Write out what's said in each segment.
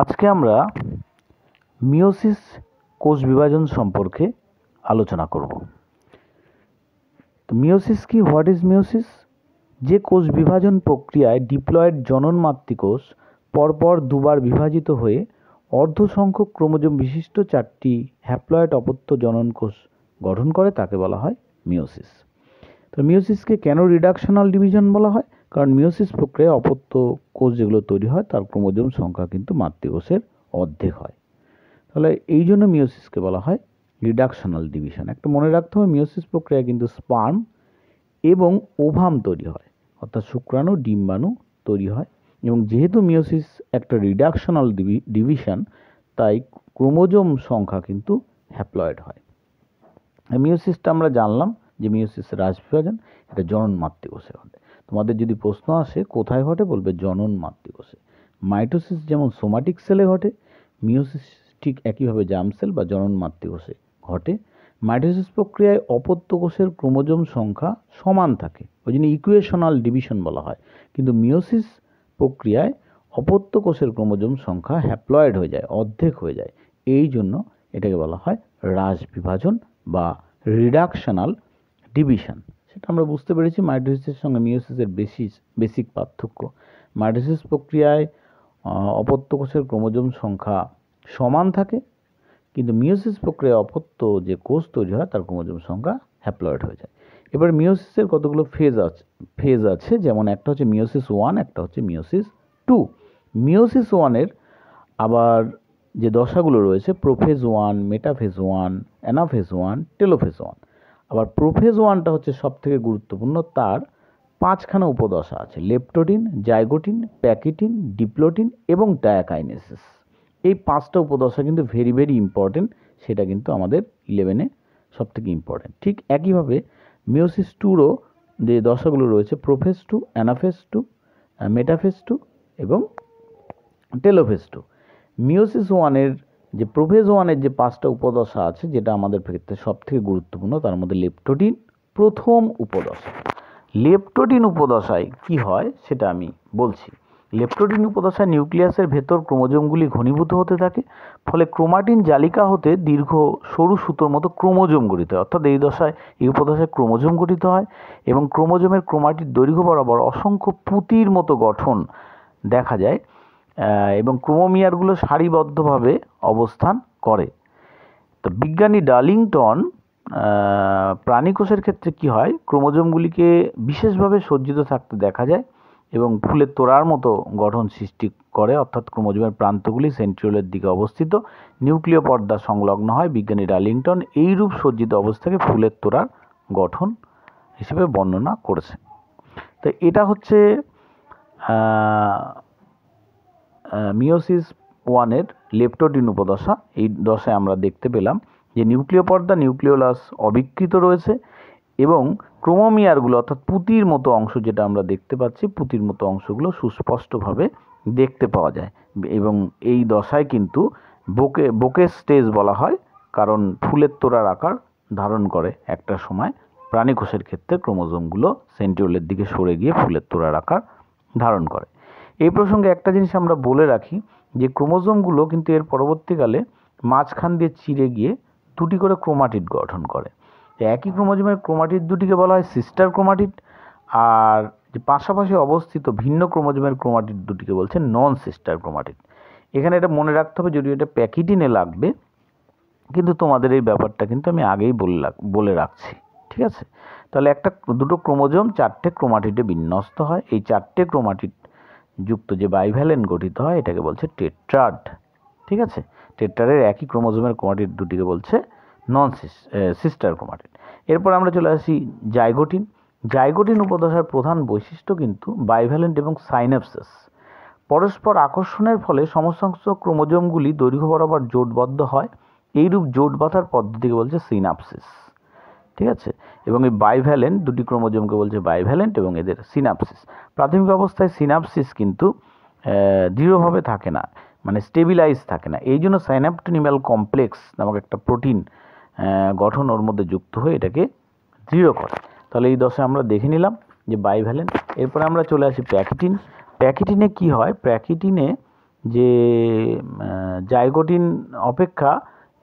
আজকে আমরা মিওসিস কোষ বিভাজন সম্পর্কে আলোচনা করব মিওসিস কি হোয়াট ইজ মিওসিস যে কোষ বিভাজন প্রক্রিয়ায় ডিপ্লয়েড মাতৃকোষ পরপর দুবার বিভাজিত হয়ে অর্ধ সংখ্যক ক্রোমোজোম বিশিষ্ট চারটি হ্যাপ্লয়েড অপত্য জনন কোষ গঠন করে তাকে বলা হয় মিওসিস তো মিওসিসকে কেন রিডাকশনাল ডিভিশন বলা হয় কারণ মিওসিস প্রক্রিয়ায় অপত্য কোষ যেগুলো তৈরি হয় তার ক্রোমোজোম সংখ্যা কিন্তু মাতৃকোষের অর্ধেক হয় তাহলে এই জন্য মিওসিসকে বলা হয় রিডাকশনাল ডিভিশন একটা মনে রাখতে হবে মিওসিস প্রক্রিয়া কিন্তু স্পার্ম এবং ওভাম তৈরি হয় অর্থাৎ শুক্রাণু ডিম্বাণু তৈরি হয় এবং যেহেতু মিওসিস একটা রিডাকশনাল ডিভিশন তাই ক্রোমোজোম সংখ্যা কিন্তু হ্যাপ্লয়েড হয় মিওসিসটা আমরা জানলাম যে মিওসিস রাজ বিভাজন এটা জনন মাতৃকোষে অর্ধেক তোমাদের যদি প্রশ্ন আসে কোথায় ঘটে বলবে জনন মাতৃকোষে মাইটোসিস যেমন সোমাটিক সেলে ঘটে মিওসিস ঠিক একইভাবে জাম সেল বা জনন মাতৃকোষে ঘটে মাইটোসিস প্রক্রিয়ায় অপত্য কোষের ক্রোমোজোম সংখ্যা সমান থাকে ওই জন্য ইকুয়েশনাল ডিভিশন বলা হয় কিন্তু মিওসিস প্রক্রিয়ায় অপত্য কোষের ক্রোমোজোম সংখ্যা হ্যাপ্লয়েড হয়ে যায় অর্ধেক হয়ে যায় এই জন্য এটাকে বলা হয় রাজ বিভাজন বা রিডাকশনাল ডিভিশন সেটা আমরা বুঝতে পেরেছি মাইটোসিসের সঙ্গে মিওসিসের বেসিস বেসিক পার্থক্য মাইটোসিস প্রক্রিয়ায় অপত্য কোষের ক্রোমোজোম সংখ্যা সমান থাকে কিন্তু মিওসিস প্রক্রিয়ায় অপত্য যে কোষ তৈরি হয় তার ক্রোমোজোম সংখ্যা হ্যাপ্লয়েড হয়ে যায় এবার মিওসিসের কতগুলো ফেজ আছে ফেজ আছে যেমন একটা হচ্ছে মিওসিস ওয়ান একটা হচ্ছে মিওসিস টু মিওসিস ওয়ানের আবার যে দশাগুলো রয়েছে prophase one metaphase one anaphase one telophase one আবার প্রোফেজ ওয়ানটা হচ্ছে সবথেকে গুরুত্বপূর্ণ তার পাঁচখানা উপদশা আছে লেপটোডিন জাইগোটিন প্যাকেটিন ডিপ্লোটিন এবং ডায়াকাইনেসিস এই পাঁচটা উপদশা কিন্তু ভেরি ভেরি ইম্পর্টেন্ট সেটা কিন্তু আমাদের ইলেভেনে সবথেকে ইম্পর্টেন্ট ঠিক একইভাবে মিওসিস টুরও যে দশাগুলো রয়েছে prophase two anaphase two metaphase two এবং টেলোফেস টু মিওসিস ওয়ানের যে প্রোভেজ ওয়ানের যে পাঁচটা উপদশা আছে যেটা আমাদের ক্ষেত্রে সবথেকে গুরুত্বপূর্ণ তার মধ্যে লেপ্টোটিন প্রথম উপদশা লেপ্টোটিন উপদশায় কি হয় সেটা আমি বলছি লেপ্টোটিন উপদশায় নিউক্লিয়াসের ভেতর ক্রোমোজোমগুলি ঘনীভূত হতে থাকে ফলে ক্রোমাটিন জালিকা হতে দীর্ঘ সরু সুতোর মতো ক্রোমোজোম গঠিত হয় অর্থাৎ এই দশায় এই উপদশায় ক্রোমোজোম গঠিত হয় এবং ক্রোমোজোমের ক্রোমাটির দৈর্ঘ্য বরাবর অসংখ্য পুঁতির মতো গঠন দেখা যায় এবং ক্রোমোমিয়ারগুলো সারিবদ্ধভাবে অবস্থান করে তো বিজ্ঞানী ডার্লিংটন প্রাণীকোষের ক্ষেত্রে কি হয় ক্রোমোজোমগুলিকে বিশেষভাবে সজ্জিত থাকতে দেখা যায় এবং ফুলের তোড়ার মতো গঠন সৃষ্টি করে অর্থাৎ ক্রোমোজোমের প্রান্তগুলি সেন্ট্রিওলের দিকে অবস্থিত নিউক্লিয় পর্দা সংলগ্ন হয় বিজ্ঞানী ডার্লিংটন এইরূপ সজ্জিত অবস্থাকে ফুলের তোড়ার গঠন হিসেবে বর্ণনা করেছে তো এটা হচ্ছে মিওসিস ওয়ানের লেপ্টোডিন উপদশা এই দশায় আমরা দেখতে পেলাম যে নিউক্লিয় পর্দা নিউক্লিওলাস অবিকৃত রয়েছে এবং ক্রোমোমিয়ারগুলো অর্থাৎ পুঁতির মতো অংশ যেটা আমরা দেখতে পাচ্ছি পুঁতির মতো অংশগুলো সুস্পষ্টভাবে দেখতে পাওয়া যায় এবং এই দশায় কিন্তু বোকে বোকে স্টেজ বলা হয় কারণ ফুলের তোড়ার আকার ধারণ করে একটা সময় প্রাণী কোষের ক্ষেত্রে ক্রোমোজোমগুলো সেন্ট্রিওলের দিকে সরে গিয়ে ফুলের তোড়ার আকার ধারণ করে এই প্রসঙ্গে একটা জিনিস আমরা বলে রাখি যে ক্রোমোজোমগুলো কিন্তু এর পরবর্তীকালে মাঝখান দিয়ে চিরে গিয়ে দুটি করে ক্রোমাটিড গঠন করে একই ক্রোমোজোমের ক্রোমাটিড দুটিকে বলা হয় সিস্টার ক্রোমাটিড আর যে পাশাপাশি অবস্থিত ভিন্ন ক্রোমোজোমের ক্রোমাটিড দুটিকে বলছে নন সিস্টার ক্রোমাটিড এখানে এটা মনে রাখতে হবে যদিও এটা প্যাকিটিনে লাগবে কিন্তু তোমাদের এই ব্যাপারটা কিন্তু আমি আগেই বলে রাখছি ঠিক আছে তাহলে একটা দুটো ক্রোমোজোম চারটে ক্রোমাটিডে বিন্যস্ত হয় এই চারটে ক্রোমাটিড যুক্ত যে বাইভ্যালেন গঠিত হয় এটাকে বলছে টেট্রাড ঠিক আছে টেট্রাডের একই ক্রোমোজোমের ক্রোমাটিড দুটিকে বলছে নন সিস্টার ক্রোমাটিড এরপর আমরা চলে আসি জাইগোটিন জাইগোটিন উপদশার প্রধান বৈশিষ্ট্য কিন্তু বাইভ্যালেন্ট এবং সাইনাপসেস পরস্পর আকর্ষণের ফলে সমসংখ্যক ক্রোমোজোমগুলি দৈর্ঘ্য বরাবর জোটবদ্ধ হয় এইরূপ জোট বাঁধার পদ্ধতিকে বলছে সিনাপসিস ঠিক আছে এবং এই বাইভ্যালেন্ট দুটি ক্রোমোজোমকে বলছে বাইভ্যালেন্ট এবং এদের সিনাপসিস প্রাথমিক অবস্থায় সিনাপসিস কিন্তু দৃঢ়ভাবে থাকে না মানে স্টেবিলাইজ থাকে না এই জন্য সাইনাপটিনিম্যাল কমপ্লেক্স নামক একটা প্রোটিন গঠন ওর মধ্যে যুক্ত হয়ে এটাকে দৃঢ় করে তাহলে এই দশে আমরা দেখে নিলাম যে বাইভ্যালেন্ট এরপরে আমরা চলে আসি প্যাকেটিন প্যাকেটিনে কি হয় প্যাকেটিনে যে জাইগোটিন অপেক্ষা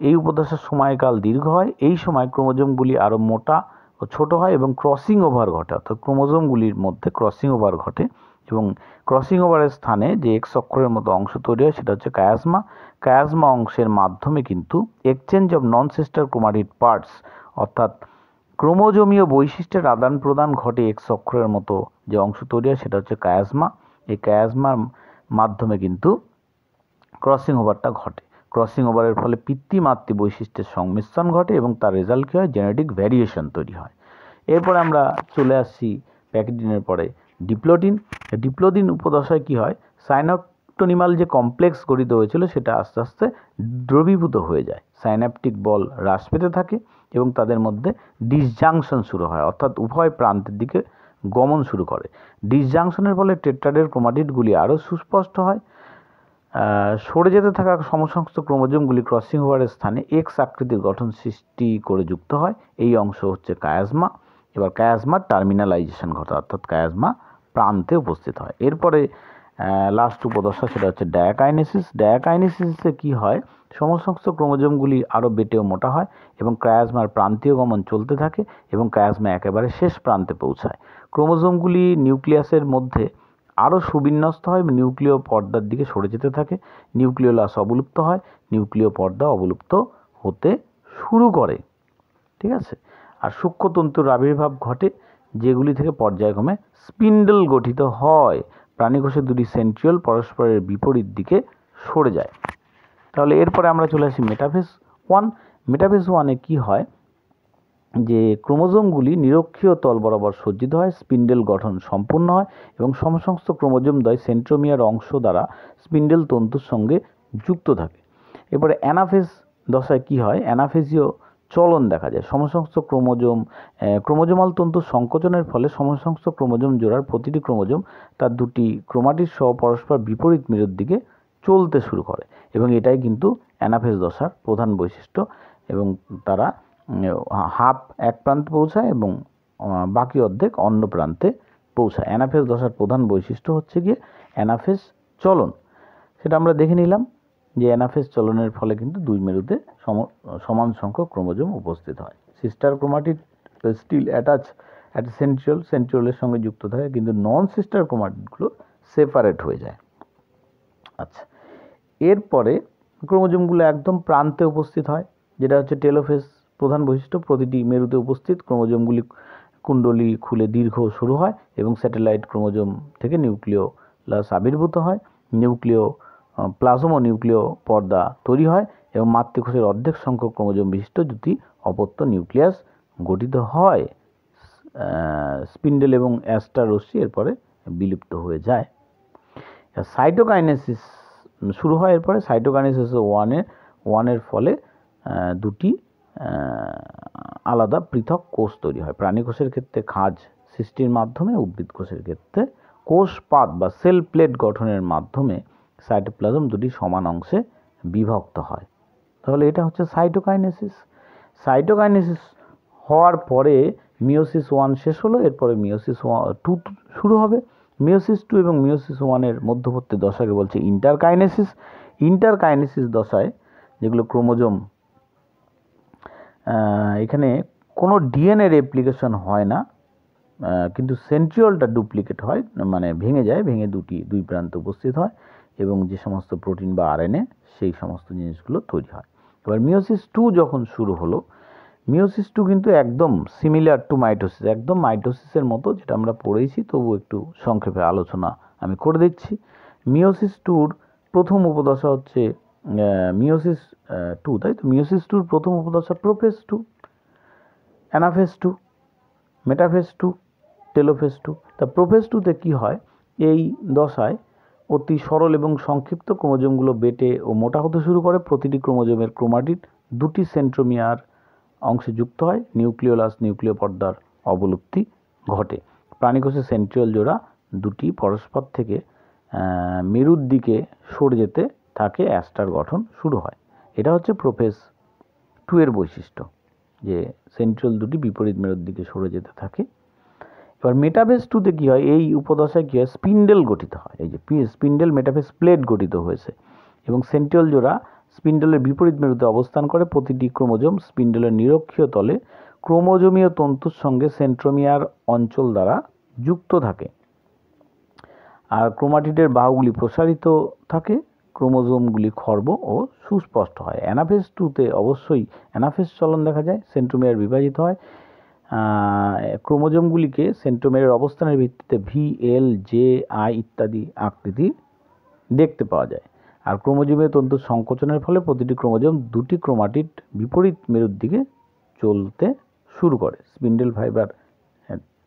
এই উপদেশের সময়কাল দীর্ঘ হয় এই সময় ক্রোমোজোমগুলি আরও মোটা ও ছোট হয় এবং ক্রসিং ওভার ঘটে অর্থাৎ ক্রোমোজোমগুলির মধ্যে ক্রসিং ওভার ঘটে এবং ক্রসিং ওভারের স্থানে যে এক্স অক্ষরের মতো অংশ তৈরি হয় সেটা হচ্ছে কায়াজমা কায়াজমা অংশের মাধ্যমে কিন্তু exchange of non sister chromatid parts অর্থাৎ ক্রোমোজোমীয় বৈশিষ্ট্যের আদান প্রদান ঘটে এক্স অক্ষরের মতো যে অংশ তৈরি হয় সেটা হচ্ছে কায়াজমা এই কায়াজমার মাধ্যমে কিন্তু ক্রসিং ওভারটা ঘটে ক্রসিং ওভারের ফলে পিতৃমাতৃ বৈশিষ্ট্যের সংমিশ্রণ ঘটে এবং তার রেজাল্ট কী হয় জেনেটিক ভ্যারিয়েশন তৈরি হয় এরপরে আমরা চলে আসছি প্যাকেটিনের পরে ডিপ্লোটিন ডিপ্লোদিন উপদশায় কী হয় সাইনাপটোনিমাল যে কমপ্লেক্স গঠিত হয়েছিল সেটা আস্তে আস্তে দ্রবীভূত হয়ে যায় সাইনাপটিক বল হ্রাস পেতে থাকে এবং তাদের মধ্যে ডিসজাংশন শুরু হয় অর্থাৎ উভয় প্রান্তের দিকে গমন শুরু করে ডিসজাংশনের ফলে টেট্রাডের ক্রোমাটিটগুলি আরও সুস্পষ্ট হয় সরে যেতে থাকা সমসংস্থ ক্রোমোজোমগুলি ক্রসিং ওভারের স্থানে এক্স আকৃতির গঠন সৃষ্টি করে যুক্ত হয় এই অংশ হচ্ছে কায়াজমা এবার কায়াজমার টার্মিনালাইজেশন ঘটে অর্থাৎ কায়াজমা প্রান্তে উপস্থিত হয় এরপরে লাস্ট উপদশা সেটা হচ্ছে ডায়াকাইনেসিস ডায়াকাইনেসিসে কি হয় সমস্ত ক্রোমোজোমগুলি আরও বেটেও মোটা হয় এবং ক্রায়াজমার প্রান্তীয় গমন চলতে থাকে এবং ক্রায়াজমা একেবারে শেষ প্রান্তে পৌঁছায় ক্রোমোজোমগুলি নিউক্লিয়াসের মধ্যে আরও সুবিন্যস্ত হয় নিউক্লিয় পর্দার দিকে সরে যেতে থাকে নিউক্লিয় লাস অবলুপ্ত হয় নিউক্লিয় পর্দা অবলুপ্ত হতে শুরু করে ঠিক আছে আর সূক্ষ্মতন্তুর আবির্ভাব ঘটে যেগুলি থেকে পর্যায়ক্রমে স্পিন্ডল গঠিত হয় প্রাণীকোষে দুটি সেন্ট্রিয়াল পরস্পরের বিপরীত দিকে সরে যায় তাহলে এরপরে আমরা চলে আসি মেটাফেস ওয়ান মেটাফেস ওয়ানে কি হয় যে ক্রোমোজোমগুলি নিরক্ষীয় তল বরাবর সজ্জিত হয় স্পিন্ডেল গঠন সম্পূর্ণ হয় এবং সমসংস্থ ক্রোমোজোমদ্বয় সেন্ট্রোমিয়ার অংশ দ্বারা স্পিন্ডেল তন্তুর সঙ্গে যুক্ত থাকে এরপরে অ্যানাফেস দশায় কি হয় অ্যানাফেসীয় চলন দেখা যায় সমসংস্থ ক্রোমোজোম ক্রোমোজোমাল তন্তু সংকোচনের ফলে সমসংস্থ ক্রোমোজোম জোড়ার প্রতিটি ক্রোমোজোম তার দুটি ক্রোমাটির সহ পরস্পর বিপরীত মেরুর দিকে চলতে শুরু করে এবং এটাই কিন্তু অ্যানাফেস দশার প্রধান বৈশিষ্ট্য এবং তারা হাফ এক প্রান্তে পৌঁছায় এবং বাকি অর্ধেক অন্য প্রান্তে পৌঁছায় অ্যানাফেস দশার প্রধান বৈশিষ্ট্য হচ্ছে গিয়ে অ্যানাফেস চলন সেটা আমরা দেখে নিলাম যে অ্যানাফেস চলনের ফলে কিন্তু দুই মেরুতে সমান সংখ্যক ক্রোমোজোম উপস্থিত হয় sister chromatid still attach at centriole সেন্ট্রিয়লের সঙ্গে যুক্ত থাকে কিন্তু নন সিস্টার ক্রোমাটিডগুলো সেপারেট হয়ে যায় আচ্ছা এরপরে ক্রোমোজোমগুলো একদম প্রান্তে উপস্থিত হয় যেটা হচ্ছে টেলোফেস প্রধান বৈশিষ্ট্য প্রতিটি মেরুতে উপস্থিত ক্রোমোজোমগুলি কুণ্ডলী খুলে দীর্ঘ শুরু হয় এবং স্যাটেলাইট ক্রোমোজোম থেকে নিউক্লিয় লাস আবির্ভূত হয় নিউক্লিয় প্লাজম ও নিউক্লিয় পর্দা তৈরি হয় এবং মাতৃকোষের অর্ধেক সংখ্যক ক্রোমোজোম বিশিষ্ট দুটি অপত্য নিউক্লিয়াস গঠিত হয় স্পিন্ডেল এবং অ্যাস্টার রশ্মি এরপরে বিলুপ্ত হয়ে যায় সাইটোকাইনেসিস শুরু হয় এরপরে সাইটোকাইনেসিস ওয়ানের ওয়ানের ফলে দুটি আলাদা পৃথক কোষ তৈরি হয় প্রাণী কোষের ক্ষেত্রে খাজ সৃষ্টির মাধ্যমে উদ্ভিদ কোষের ক্ষেত্রে কোষপাত বা সেল প্লেট গঠনের মাধ্যমে সাইটোপ্লাজম দুটি সমান অংশে বিভক্ত হয় তাহলে এটা হচ্ছে সাইটোকাইনেসিস সাইটোকাইনেসিস হওয়ার পরে মিওসিস ওয়ান শেষ হলো এরপরে মিওসিস টু শুরু হবে মিওসিস টু এবং মিওসিস ওয়ানের মধ্যবর্তী দশাকে বলছে ইন্টারকাইনেসিস ইন্টারকাইনেসিস দশায় যেগুলো ক্রোমোজোম এখানে কোনো ডিএনএ রেপ্লিকেশন হয় না কিন্তু সেন্ট্রিওলটা ডুপ্লিকেট হয় মানে ভেঙে যায় ভেঙে দুটি দুই প্রান্ত উপস্থিত হয় এবং যে সমস্ত প্রোটিন বা আরএনএ সেই সমস্ত জিনিসগুলো তৈরি হয় এবার মিওসিস টু যখন শুরু হলো মিওসিস টু কিন্তু একদম সিমিলার টু মাইটোসিস একদম মাইটোসিসের মতো যেটা আমরা পড়েছি তবু একটু সংক্ষেপে আলোচনা আমি করে দিচ্ছি মিওসিস টুর প্রথম উপদশা হচ্ছে মিওসিস টু তাই তো মিওসিস টুর প্রথম উপদশা prophase two anaphase two metaphase two telophase two তা প্রোফেস টুতে কী হয় এই দশায় অতি সরল এবং সংক্ষিপ্ত ক্রোমোজোমগুলো বেটে ও মোটা হতে শুরু করে প্রতিটি ক্রোমোজোমের ক্রোমাটিড দুটি সেন্ট্রোমিয়ার অংশে যুক্ত হয় নিউক্লিওলাস নিউক্লিয় পর্দার অবলুপ্তি ঘটে প্রাণীকোষে সেন্ট্রিয়াল জোড়া দুটি পরস্পর থেকে মেরুর দিকে সরে যেতে থাকে অ্যাস্টার গঠন শুরু হয় এটা হচ্ছে প্রোফেস টু এর বৈশিষ্ট্য যে সেন্ট্রাল দুটি বিপরীত মেরুর দিকে সরে যেতে থাকে এবার মেটাফেস টুতে কী হয় এই উপদশায় কী হয় স্পিন্ডেল গঠিত হয় এই যে স্পিন্ডেল মেটাফেস প্লেট গঠিত হয়েছে এবং সেন্ট্রাল জোড়া স্পিন্ডেলের বিপরীত মেরুতে অবস্থান করে প্রতিটি ক্রোমোজোম স্পিন্ডেলের নিরক্ষীয় তলে ক্রোমোজোমীয় তন্তুর সঙ্গে সেন্ট্রোমিয়ার অঞ্চল দ্বারা যুক্ত থাকে আর ক্রোমাটিডের বাহুগুলি প্রসারিত থাকে ক্রোমোজোমগুলি খর্ব ও সুস্পষ্ট হয় অ্যানাফেস টুতে অবশ্যই অ্যানাফেস চলন দেখা যায় সেন্ট্রোমিয়ার বিভাজিত হয় ক্রোমোজোমগুলিকে সেন্ট্রোমিয়ারের অবস্থানের ভিত্তিতে ভি এল জে আই ইত্যাদি আকৃতি দেখতে পাওয়া যায় আর ক্রোমোজোমের তন্তু সংকোচনের ফলে প্রতিটি ক্রোমোজোম দুটি ক্রোমাটিড বিপরীত মেরুর দিকে চলতে শুরু করে স্পিন্ডেল ফাইবার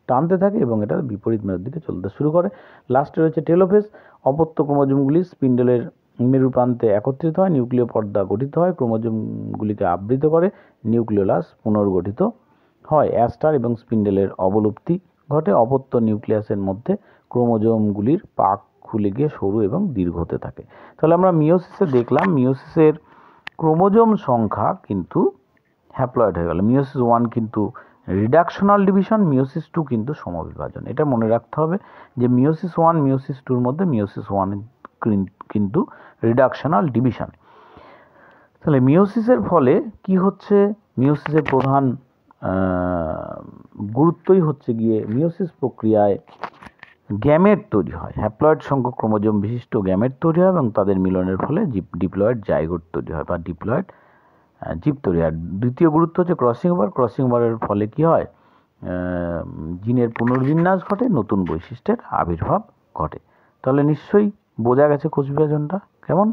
টানতে থাকে এবং এটা বিপরীত মেরুর দিকে চলতে শুরু করে লাস্টে রয়েছে টেলোফেস অপত্য ক্রোমোজোমগুলি স্পিন্ডেলের মেরু প্রান্তে একত্রিত হয় নিউক্লিয় পর্দা গঠিত হয় ক্রোমোজোমগুলিকে আবৃত করে নিউক্লিয়লাস পুনর্গঠিত হয় অ্যাস্টার এবং স্পিন্ডেলের অবলুপ্তি ঘটে অপত্য নিউক্লিয়াসের মধ্যে ক্রোমোজোমগুলির পাক খুলে গিয়ে সরু এবং দীর্ঘ হতে থাকে তাহলে আমরা মিওসিসে দেখলাম মিওসিসের ক্রোমোজোম সংখ্যা কিন্তু হ্যাপ্লয়েড হয়ে গেল মিওসিস ওয়ান কিন্তু রিডাকশনাল ডিভিশন মিওসিস টু কিন্তু সমবিভাজন এটা মনে রাখতে হবে যে মিওসিস ওয়ান মিওসিস টুর মধ্যে মিওসিস ওয়ান কিন্তু রিডাকশনাল ডিভিশন তাহলে মিওসিসের ফলে কি হচ্ছে মিওসিসের প্রধান গুরুত্বই হচ্ছে গিয়ে মিওসিস প্রক্রিয়ায় গ্যামেট তৈরি হয় হ্যাপ্লয়েড সংখ্যক ক্রোমোজোম বিশিষ্ট গ্যামেট তৈরি হয় এবং তাদের মিলনের ফলে জিপ ডিপ্লয়েড জায়গোট তৈরি হয় বা ডিপ্লয়েড জিপ তৈরি হয় দ্বিতীয় গুরুত্ব হচ্ছে ক্রসিং ওভার ক্রসিং ওভারের ফলে কি হয় জিনের পুনর্বিন্যাস ঘটে নতুন বৈশিষ্ট্যের আবির্ভাব ঘটে তাহলে নিশ্চয়ই বোঝা গেছে কুচবিহার জোনটা কেমন